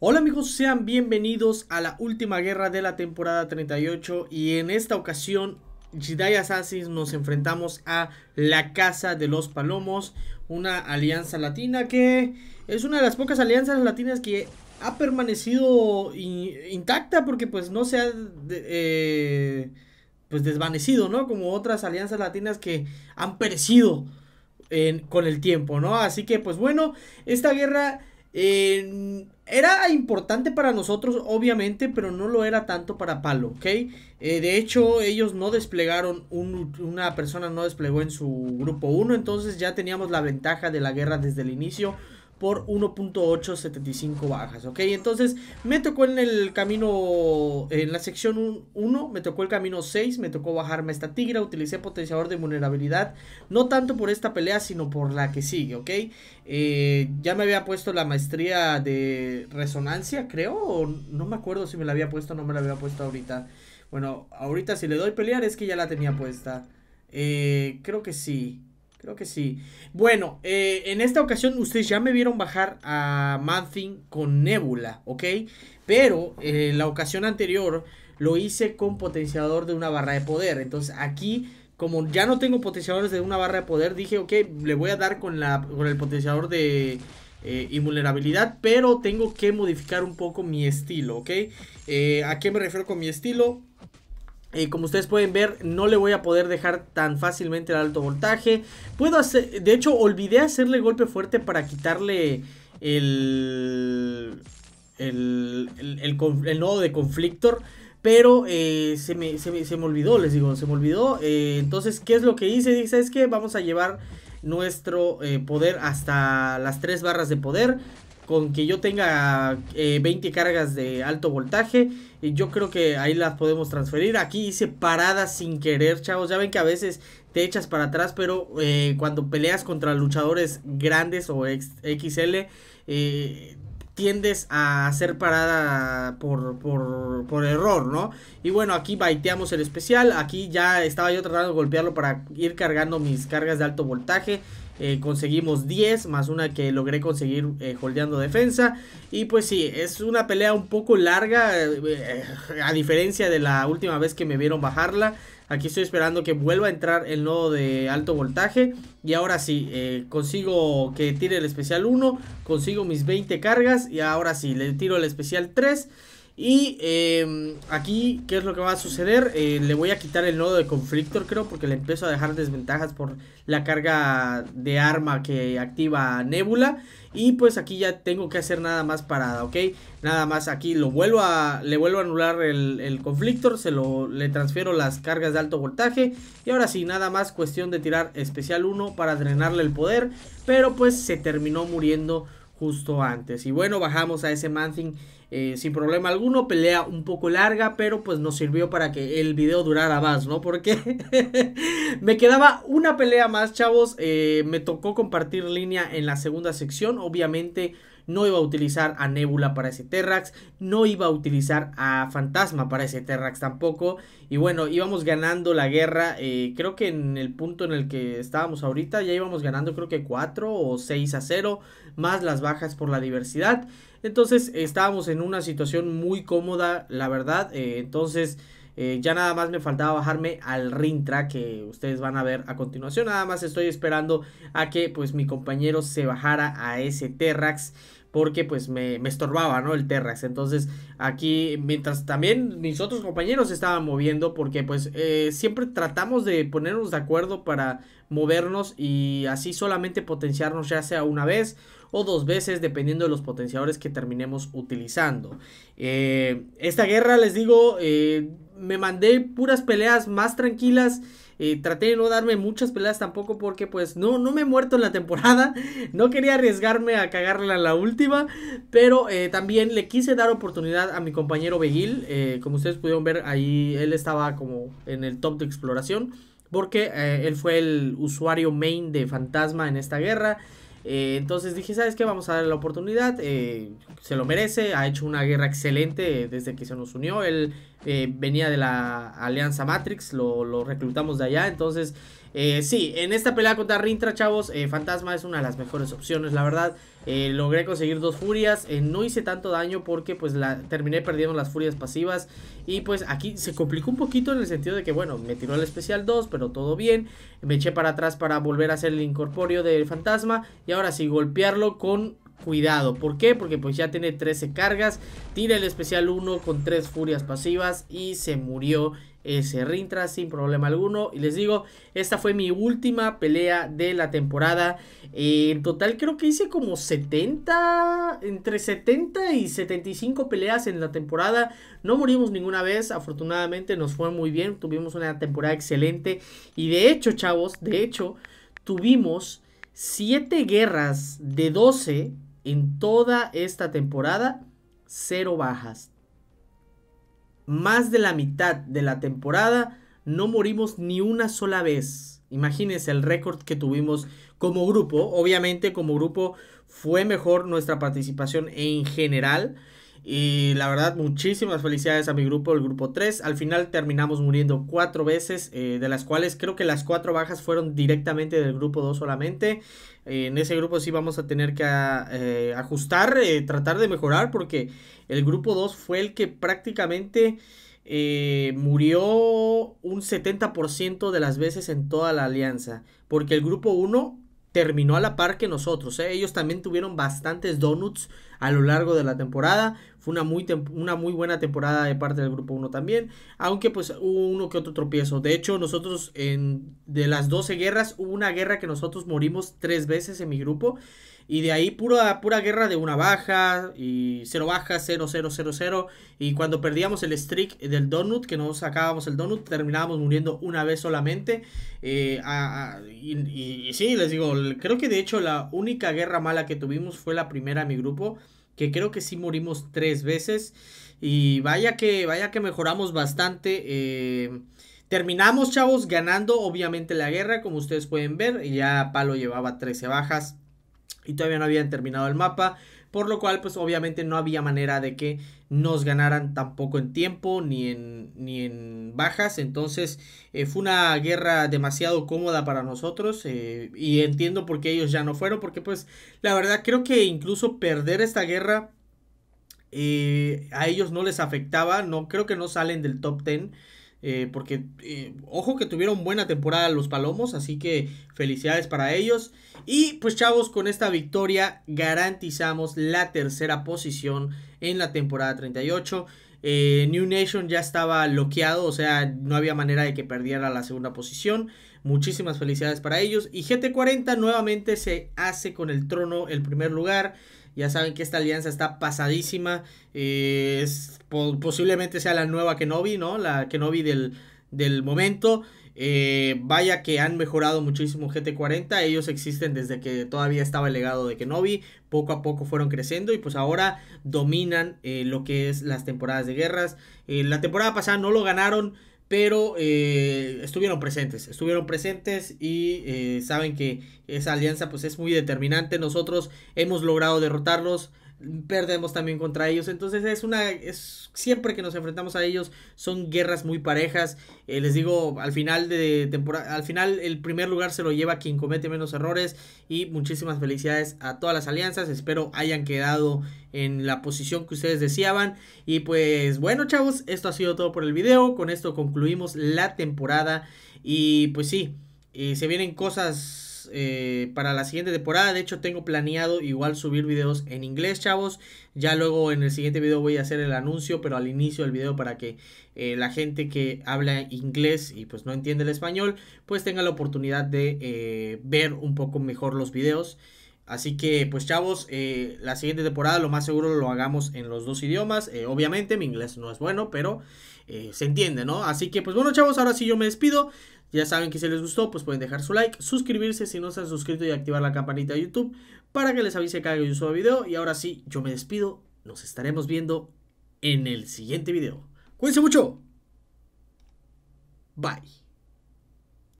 Hola amigos, sean bienvenidos a la última guerra de la temporada 38 y en esta ocasión Jedi Assassins nos enfrentamos a la Casa de los Palomos, una alianza latina que es una de las pocas alianzas latinas que ha permanecido intacta porque pues no se ha eh, pues desvanecido, ¿no? Como otras alianzas latinas que han perecido con el tiempo, ¿no? Así que pues bueno, esta guerra era importante para nosotros, obviamente, pero no lo era tanto para Palo, ¿ok? Eh, de hecho, ellos no desplegaron, una persona no desplegó en su grupo 1, entonces ya teníamos la ventaja de la guerra desde el inicio por 1.875 bajas, ¿ok? Entonces me tocó en el camino, en la sección 1, me tocó el camino 6, me tocó bajarme esta tigra, utilicé potenciador de vulnerabilidad, no tanto por esta pelea, sino por la que sigue, ¿ok? Eh, ya me había puesto la maestría de resonancia, creo, no me acuerdo si me la había puesto o no me la había puesto ahorita. Bueno, ahorita si le doy pelear es que ya la tenía puesta. Eh, creo que sí. Creo que sí. Bueno, eh, en esta ocasión ustedes ya me vieron bajar a Manthing con Nebula, ¿ok? Pero en eh, la ocasión anterior lo hice con potenciador de una barra de poder. Entonces aquí, como ya no tengo potenciadores de una barra de poder, dije, ok, le voy a dar con, la, con el potenciador de... Eh, invulnerabilidad, pero tengo que modificar un poco mi estilo, ¿ok? ¿A qué me refiero con mi estilo? como ustedes pueden ver, no le voy a poder dejar tan fácilmente el alto voltaje. Puedo hacer... De hecho, olvidé hacerle golpe fuerte para quitarle el... El, nodo de conflictor. Pero eh, se, me, se, me, olvidó, les digo, se me olvidó. Eh, entonces, ¿qué es lo que hice? Dice, es que vamos a llevar nuestro eh, poder hasta las tres barras de poder con que yo tenga 20 eh, cargas de alto voltaje, y yo creo que ahí las podemos transferir. Aquí hice paradas sin querer, chavos. Ya ven que a veces te echas para atrás, pero eh, cuando peleas contra luchadores grandes o XL, tiendes a hacer parada por, error, ¿no? Y bueno, aquí baiteamos el especial. Aquí ya estaba yo tratando de golpearlo para ir cargando mis cargas de alto voltaje. Eh, conseguimos 10 más una que logré conseguir eh, holdeando defensa. Y pues sí, es una pelea un poco larga. Eh, a diferencia de la última vez que me vieron bajarla. Aquí estoy esperando que vuelva a entrar el nodo de alto voltaje. Y ahora sí, eh, consigo que tire el especial 1, consigo mis 20 cargas y ahora sí, le tiro el especial 3. Y em, aquí, ¿qué es lo que va a suceder? Eh, le voy a quitar el nodo de Conflictor, creo, porque le empiezo a dejar desventajas por la carga de arma que activa Nebula. Y pues aquí ya tengo que hacer nada más parada, ¿ok? Nada más aquí lo vuelvo a, le vuelvo a anular el, el Conflictor, se lo, le transfiero las cargas de alto voltaje. Y ahora sí, nada más cuestión de tirar especial 1 para drenarle el poder. Pero pues se terminó muriendo justo antes. Y bueno, bajamos a ese Manthing eh, sin problema alguno. Pelea un poco larga, pero pues nos sirvió para que el video durara más, ¿no? Porque me quedaba una pelea más, chavos. Eh, me tocó compartir línea en la segunda sección. Obviamente no iba a utilizar a Nebula para ese Terrax, no iba a utilizar a Fantasma para ese Terrax tampoco. Y bueno, íbamos ganando la guerra, eh, creo que en el punto en el que estábamos ahorita ya íbamos ganando creo que 4 o 6 a 0, más las bajas por la diversidad. Entonces estábamos en una situación muy cómoda, la verdad. Eh, entonces... Eh, ya nada más me faltaba bajarme al Rintra que ustedes van a ver a continuación. Nada más estoy esperando a que pues mi compañero se bajara a ese Terrax porque pues me, estorbaba, ¿no? El Terrax. Entonces aquí, mientras también mis otros compañeros estaban moviendo, porque pues eh, siempre tratamos de ponernos de acuerdo para movernos y así solamente potenciarnos ya sea una vez o dos veces dependiendo de los potenciadores que terminemos utilizando. Eh, esta guerra, les digo, eh, me mandé puras peleas más tranquilas. Eh, traté de no darme muchas peleas tampoco porque pues no, no me he muerto en la temporada. No quería arriesgarme a cagarla en la última. Pero también le quise dar oportunidad a mi compañero Begil. como ustedes pudieron ver ahí, él estaba como en el top de exploración. Porque él fue el usuario main de Fantasma en esta guerra. Eh, entonces dije, ¿sabes qué? Vamos a darle la oportunidad. Eh, se lo merece. Ha hecho una guerra excelente desde que se nos unió. el eh, venía de la Alianza Matrix, lo, reclutamos de allá, entonces eh, sí, en esta pelea contra Rintra, chavos, eh, Fantasma es una de las mejores opciones, la verdad. logré conseguir dos furias, no hice tanto daño porque pues la, terminé perdiendo las furias pasivas. Y pues aquí se complicó un poquito en el sentido de que, bueno, me tiró el especial 2, pero todo bien. Me eché para atrás para volver a hacer el incorporio del Fantasma. Y ahora sí, golpearlo con cuidado. ¿Por qué? Porque pues ya tiene 13 cargas, tira el especial 1 con 3 furias pasivas y se murió ese Rintra sin problema alguno. Y les digo, esta fue mi última pelea de la temporada. Eh, en total creo que hice como 70, entre 70 y 75 peleas en la temporada. No morimos ninguna vez, afortunadamente nos fue muy bien. Tuvimos una temporada excelente. Y de hecho, chavos, de hecho, tuvimos 7 guerras de 12 en toda esta temporada, cero bajas. Más de la mitad de la temporada no morimos ni una sola vez. Imagínense el récord que tuvimos como grupo. Obviamente como grupo fue mejor nuestra participación en general. Y la verdad, muchísimas felicidades a mi grupo, el grupo 3. Al final terminamos muriendo cuatro veces, eh, de las cuales creo que las cuatro bajas fueron directamente del grupo 2 solamente en ese grupo sí vamos a tener que ah, eh, ajustar, eh, tratar de mejorar, porque el grupo 2 fue el que prácticamente eh, murió un 70% de las veces en toda la alianza, porque el grupo 1 terminó a la par que nosotros, ellos también tuvieron bastantes donuts a lo largo de la temporada. Fue una muy, una muy buena temporada de parte del grupo 1 también, aunque pues hubo uno que otro tropiezo. De hecho, nosotros en, de las 12 guerras hubo una guerra que nosotros morimos tres veces en mi grupo. Y de ahí pura, pura guerra de una baja y cero baja, cero, cero, cero, cero. Y cuando perdíamos el streak del donut, que no sacábamos el donut, terminábamos muriendo una vez solamente. Eh, y, y, sí, les digo, creo que de hecho la única guerra mala que tuvimos fue la primera en mi grupo que creo que sí morimos tres veces. Y vaya que, vaya que mejoramos bastante. Eh, terminamos, chavos, ganando obviamente la guerra, como ustedes pueden ver. Y Ya Palo llevaba 13 bajas y todavía no habían terminado el mapa por lo cual pues obviamente no había manera de que nos ganaran tampoco en tiempo ni en, ni en bajas, entonces eh, fue una guerra demasiado cómoda para nosotros eh, y entiendo por qué ellos ya no fueron, porque pues la verdad creo que incluso perder esta guerra eh, a ellos no les afectaba, no creo que no salen del top 10. Eh, porque eh, ojo que tuvieron buena temporada los Palomos, así que felicidades para ellos. Y pues chavos, con esta victoria garantizamos la tercera posición en la temporada 38. Eh, New Nation ya estaba bloqueado, o sea, no había manera de que perdiera la segunda posición. Muchísimas felicidades para ellos. Y GT40 nuevamente se hace con el trono, el primer lugar. Ya saben que esta alianza está pasadísima. Eh, es, posiblemente sea la nueva Kenobi, ¿no? La Kenobi del, del momento. Eh, vaya que han mejorado muchísimo GT40. Ellos existen desde que todavía estaba el legado de Kenobi. Poco a poco fueron creciendo y pues ahora dominan eh, lo que es las temporadas de guerras. la temporada pasada no lo ganaron pero eh, estuvieron presentes, estuvieron presentes y eh, saben que esa alianza pues es muy determinante. Nosotros hemos logrado derrotarlos, perdemos también contra ellos, entonces es una, es siempre que nos enfrentamos a ellos son guerras muy parejas. Eh, les digo al final de temporada, al final el primer lugar se lo lleva quien comete menos errores y muchísimas felicidades a todas las alianzas. Espero hayan quedado en la posición que ustedes deseaban. Y pues bueno chavos, esto ha sido todo por el video. Con esto concluimos la temporada. Y pues sí, eh, se vienen cosas eh, para la siguiente temporada. De hecho, tengo planeado igual subir videos en inglés, chavos. Ya luego en el siguiente video voy a hacer el anuncio, pero al inicio del video para que eh, la gente que habla inglés y pues no entiende el español, pues tenga la oportunidad de ver un poco mejor los videos. Así que, pues chavos, eh, la siguiente temporada lo más seguro lo hagamos en los dos idiomas. Eh, obviamente, mi inglés no es bueno, pero eh, se entiende, ¿no? Así que, pues bueno, chavos, ahora sí yo me despido. Ya saben que si les gustó, pues pueden dejar su like, suscribirse si no se han suscrito y activar la campanita de YouTube para que les avise cada que yo suba video. Y ahora sí, yo me despido. Nos estaremos viendo en el siguiente video. Cuídense mucho. Bye.